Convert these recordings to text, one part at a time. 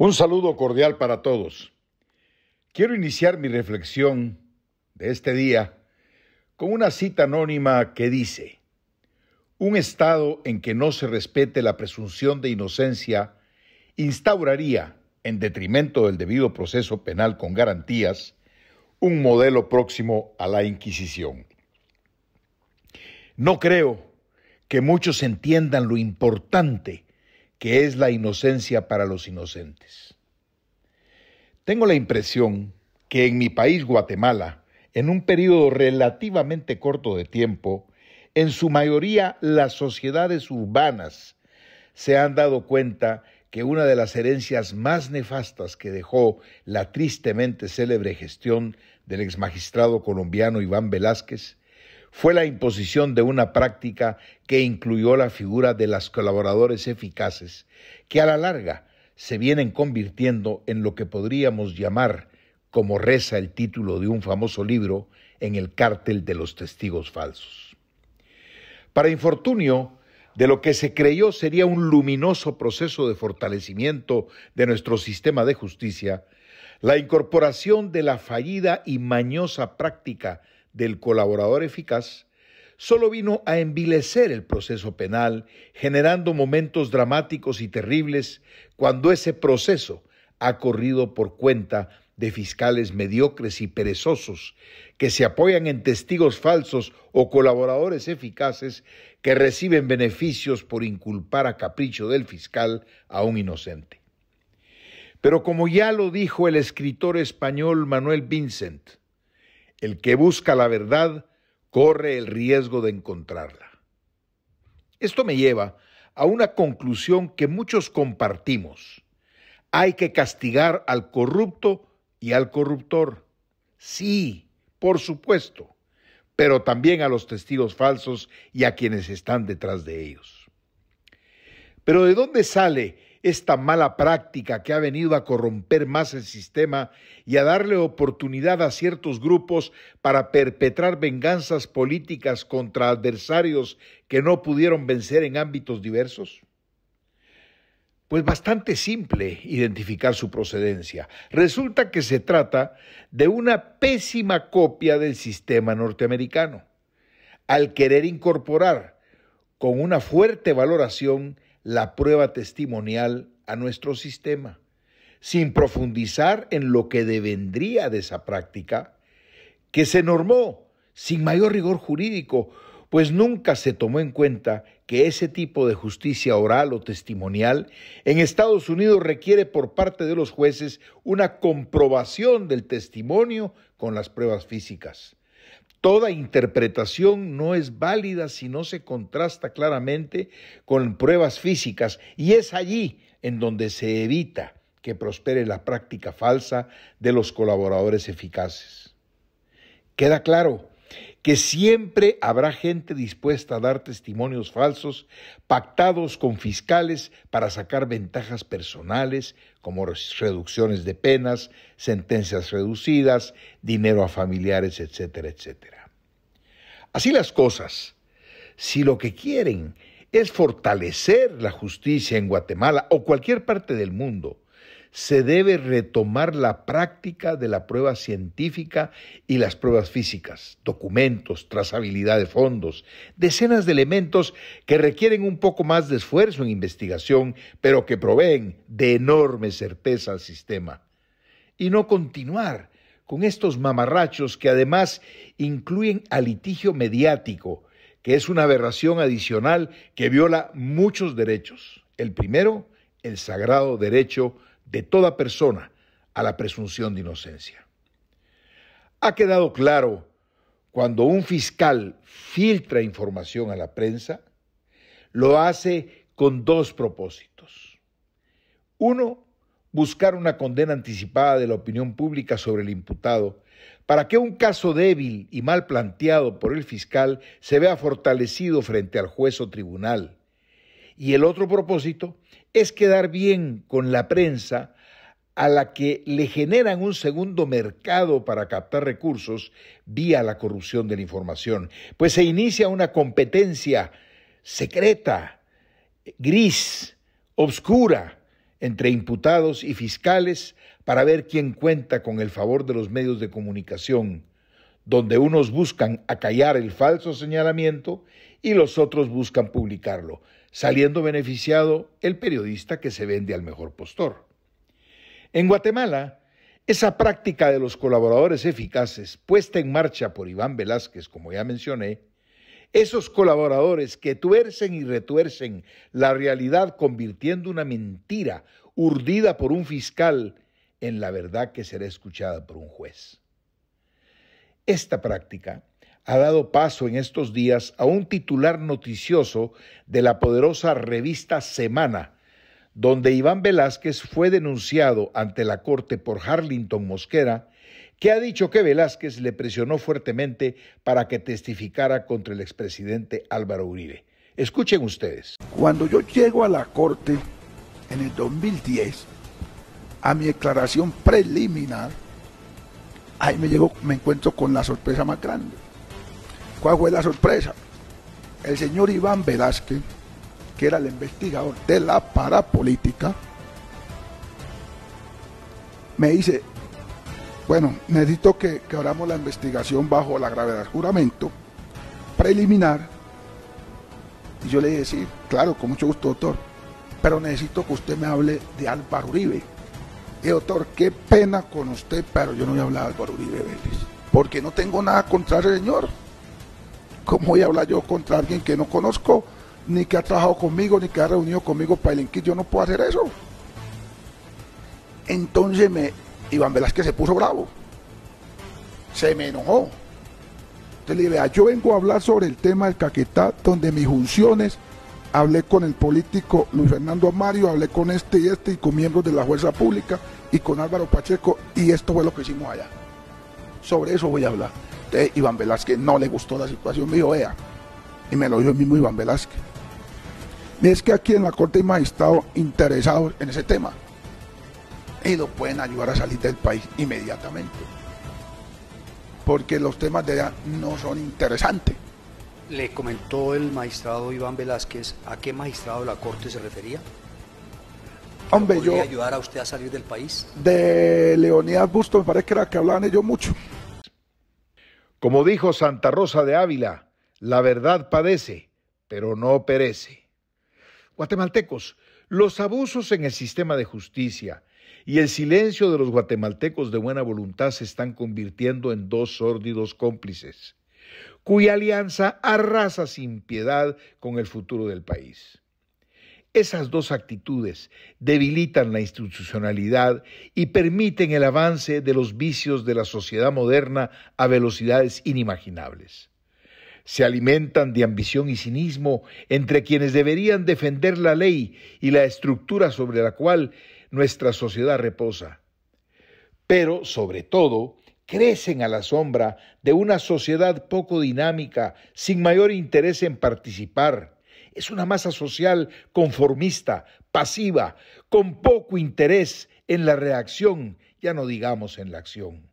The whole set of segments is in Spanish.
Un saludo cordial para todos. Quiero iniciar mi reflexión de este día con una cita anónima que dice, un Estado en que no se respete la presunción de inocencia instauraría, en detrimento del debido proceso penal con garantías, un modelo próximo a la Inquisición. No creo que muchos entiendan lo importante que es la inocencia para los inocentes. Tengo la impresión que en mi país, Guatemala, en un periodo relativamente corto de tiempo, en su mayoría las sociedades urbanas se han dado cuenta que una de las herencias más nefastas que dejó la tristemente célebre gestión del exmagistrado colombiano Iván Velázquez fue la imposición de una práctica que incluyó la figura de las colaboradores eficaces, que a la larga se vienen convirtiendo en lo que podríamos llamar, como reza el título de un famoso libro, en el cártel de los testigos falsos. Para infortunio de lo que se creyó sería un luminoso proceso de fortalecimiento de nuestro sistema de justicia, la incorporación de la fallida y mañosa práctica del colaborador eficaz, solo vino a envilecer el proceso penal, generando momentos dramáticos y terribles cuando ese proceso ha corrido por cuenta de fiscales mediocres y perezosos que se apoyan en testigos falsos o colaboradores eficaces que reciben beneficios por inculpar a capricho del fiscal a un inocente. Pero como ya lo dijo el escritor español Manuel Vincent, el que busca la verdad corre el riesgo de encontrarla. Esto me lleva a una conclusión que muchos compartimos. Hay que castigar al corrupto y al corruptor. Sí, por supuesto, pero también a los testigos falsos y a quienes están detrás de ellos. Pero ¿de dónde sale esta mala práctica que ha venido a corromper más el sistema y a darle oportunidad a ciertos grupos para perpetrar venganzas políticas contra adversarios que no pudieron vencer en ámbitos diversos? Pues bastante simple identificar su procedencia. Resulta que se trata de una pésima copia del sistema norteamericano, al querer incorporar con una fuerte valoración la prueba testimonial a nuestro sistema, sin profundizar en lo que devendría de esa práctica, que se normó sin mayor rigor jurídico, pues nunca se tomó en cuenta que ese tipo de justicia oral o testimonial en Estados Unidos requiere por parte de los jueces una comprobación del testimonio con las pruebas físicas. Toda interpretación no es válida si no se contrasta claramente con pruebas físicas y es allí en donde se evita que prospere la práctica falsa de los colaboradores eficaces. Queda claro que siempre habrá gente dispuesta a dar testimonios falsos, pactados con fiscales para sacar ventajas personales, como reducciones de penas, sentencias reducidas, dinero a familiares, etcétera, etcétera. Así las cosas, si lo que quieren es fortalecer la justicia en Guatemala o cualquier parte del mundo, se debe retomar la práctica de la prueba científica y las pruebas físicas, documentos, trazabilidad de fondos, decenas de elementos que requieren un poco más de esfuerzo en investigación, pero que proveen de enorme certeza al sistema. Y no continuar con estos mamarrachos que además incluyen al litigio mediático, que es una aberración adicional que viola muchos derechos. El primero, el sagrado derecho de toda persona a la presunción de inocencia. Ha quedado claro cuando un fiscal filtra información a la prensa, lo hace con dos propósitos. Uno, buscar una condena anticipada de la opinión pública sobre el imputado para que un caso débil y mal planteado por el fiscal se vea fortalecido frente al juez o tribunal y el otro propósito es quedar bien con la prensa a la que le generan un segundo mercado para captar recursos vía la corrupción de la información. Pues se inicia una competencia secreta, gris, obscura, entre imputados y fiscales para ver quién cuenta con el favor de los medios de comunicación, donde unos buscan acallar el falso señalamiento y los otros buscan publicarlo saliendo beneficiado el periodista que se vende al mejor postor. En Guatemala, esa práctica de los colaboradores eficaces, puesta en marcha por Iván Velázquez, como ya mencioné, esos colaboradores que tuercen y retuercen la realidad convirtiendo una mentira urdida por un fiscal en la verdad que será escuchada por un juez. Esta práctica ha dado paso en estos días a un titular noticioso de la poderosa revista Semana, donde Iván Velázquez fue denunciado ante la Corte por Harlington Mosquera, que ha dicho que Velázquez le presionó fuertemente para que testificara contra el expresidente Álvaro Uribe. Escuchen ustedes. Cuando yo llego a la Corte en el 2010, a mi declaración preliminar, ahí me, me encuentro con la sorpresa más grande ¿Cuál fue la sorpresa? El señor Iván Velázquez, que era el investigador de la parapolítica, me dice, bueno, necesito que, que abramos la investigación bajo la gravedad del juramento preliminar. Y yo le dije, sí, claro, con mucho gusto, doctor, pero necesito que usted me hable de Álvaro Uribe. Y doctor, qué pena con usted, pero yo no voy a hablar de Álvaro Uribe Vélez, porque no tengo nada contra el señor. ¿Cómo voy a hablar yo contra alguien que no conozco, ni que ha trabajado conmigo, ni que ha reunido conmigo para el Yo no puedo hacer eso. Entonces me, Iván Velázquez se puso bravo. Se me enojó. Entonces le dije, yo vengo a hablar sobre el tema del Caquetá, donde mis funciones, hablé con el político Luis Fernando Amario, hablé con este y este, y con miembros de la fuerza pública, y con Álvaro Pacheco, y esto fue lo que hicimos allá. Sobre eso voy a hablar. Iván Velázquez no le gustó la situación, me dijo, vea, y me lo dijo el mismo Iván Velázquez. Y es que aquí en la Corte hay magistrados interesados en ese tema y lo pueden ayudar a salir del país inmediatamente. Porque los temas de edad no son interesantes. ¿Le comentó el magistrado Iván Velázquez a qué magistrado de la Corte se refería? Hombre, yo... ayudar a usted a salir del país? De Leonidas Busto, me parece que era que hablaban ellos mucho. Como dijo Santa Rosa de Ávila, la verdad padece, pero no perece. Guatemaltecos, los abusos en el sistema de justicia y el silencio de los guatemaltecos de buena voluntad se están convirtiendo en dos sórdidos cómplices, cuya alianza arrasa sin piedad con el futuro del país. Esas dos actitudes debilitan la institucionalidad y permiten el avance de los vicios de la sociedad moderna a velocidades inimaginables. Se alimentan de ambición y cinismo entre quienes deberían defender la ley y la estructura sobre la cual nuestra sociedad reposa. Pero, sobre todo, crecen a la sombra de una sociedad poco dinámica, sin mayor interés en participar, es una masa social conformista, pasiva, con poco interés en la reacción, ya no digamos en la acción.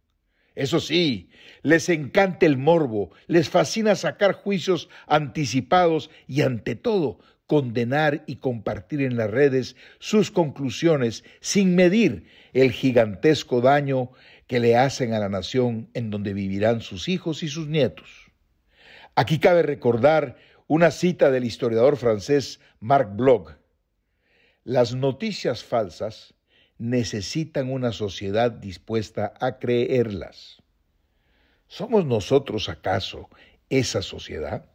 Eso sí, les encanta el morbo, les fascina sacar juicios anticipados y ante todo condenar y compartir en las redes sus conclusiones sin medir el gigantesco daño que le hacen a la nación en donde vivirán sus hijos y sus nietos. Aquí cabe recordar una cita del historiador francés Marc Bloch. Las noticias falsas necesitan una sociedad dispuesta a creerlas. ¿Somos nosotros acaso esa sociedad?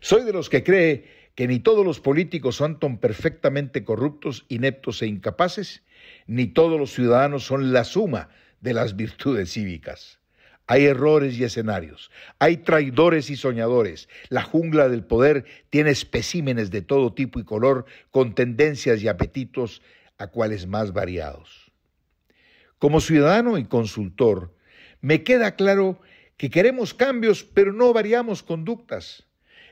Soy de los que cree que ni todos los políticos son tan perfectamente corruptos, ineptos e incapaces, ni todos los ciudadanos son la suma de las virtudes cívicas. Hay errores y escenarios, hay traidores y soñadores. La jungla del poder tiene especímenes de todo tipo y color, con tendencias y apetitos a cuales más variados. Como ciudadano y consultor, me queda claro que queremos cambios, pero no variamos conductas.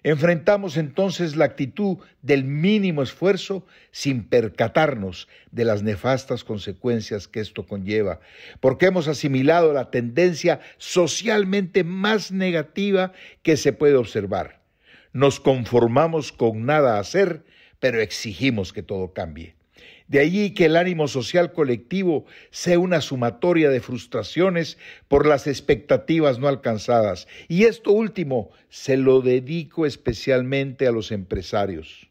Enfrentamos entonces la actitud del mínimo esfuerzo sin percatarnos de las nefastas consecuencias que esto conlleva, porque hemos asimilado la tendencia socialmente más negativa que se puede observar. Nos conformamos con nada hacer, pero exigimos que todo cambie. De allí que el ánimo social colectivo sea una sumatoria de frustraciones por las expectativas no alcanzadas. Y esto último se lo dedico especialmente a los empresarios.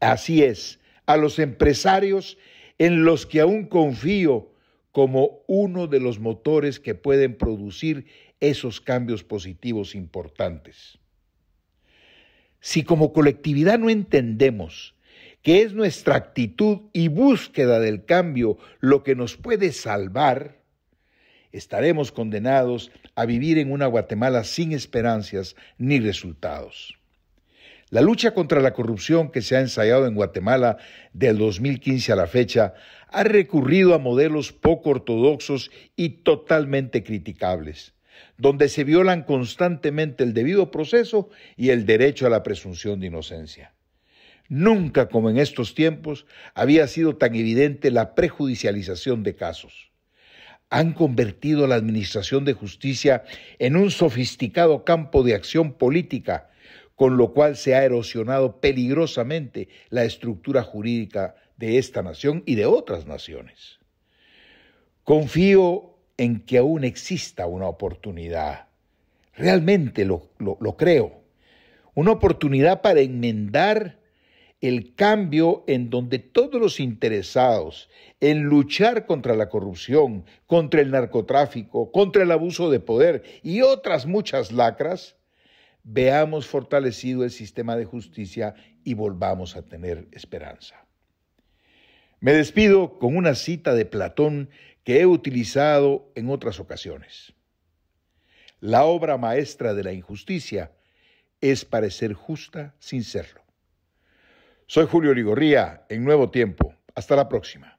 Así es, a los empresarios en los que aún confío como uno de los motores que pueden producir esos cambios positivos importantes. Si como colectividad no entendemos que es nuestra actitud y búsqueda del cambio lo que nos puede salvar, estaremos condenados a vivir en una Guatemala sin esperanzas ni resultados. La lucha contra la corrupción que se ha ensayado en Guatemala del 2015 a la fecha ha recurrido a modelos poco ortodoxos y totalmente criticables, donde se violan constantemente el debido proceso y el derecho a la presunción de inocencia. Nunca como en estos tiempos había sido tan evidente la prejudicialización de casos. Han convertido la Administración de Justicia en un sofisticado campo de acción política, con lo cual se ha erosionado peligrosamente la estructura jurídica de esta nación y de otras naciones. Confío en que aún exista una oportunidad. Realmente lo, lo creo. Una oportunidad para enmendar el cambio en donde todos los interesados en luchar contra la corrupción, contra el narcotráfico, contra el abuso de poder y otras muchas lacras, veamos fortalecido el sistema de justicia y volvamos a tener esperanza. Me despido con una cita de Platón que he utilizado en otras ocasiones. La obra maestra de la injusticia es parecer justa sin serlo. Soy Julio Ligorría en Nuevo Tiempo. Hasta la próxima.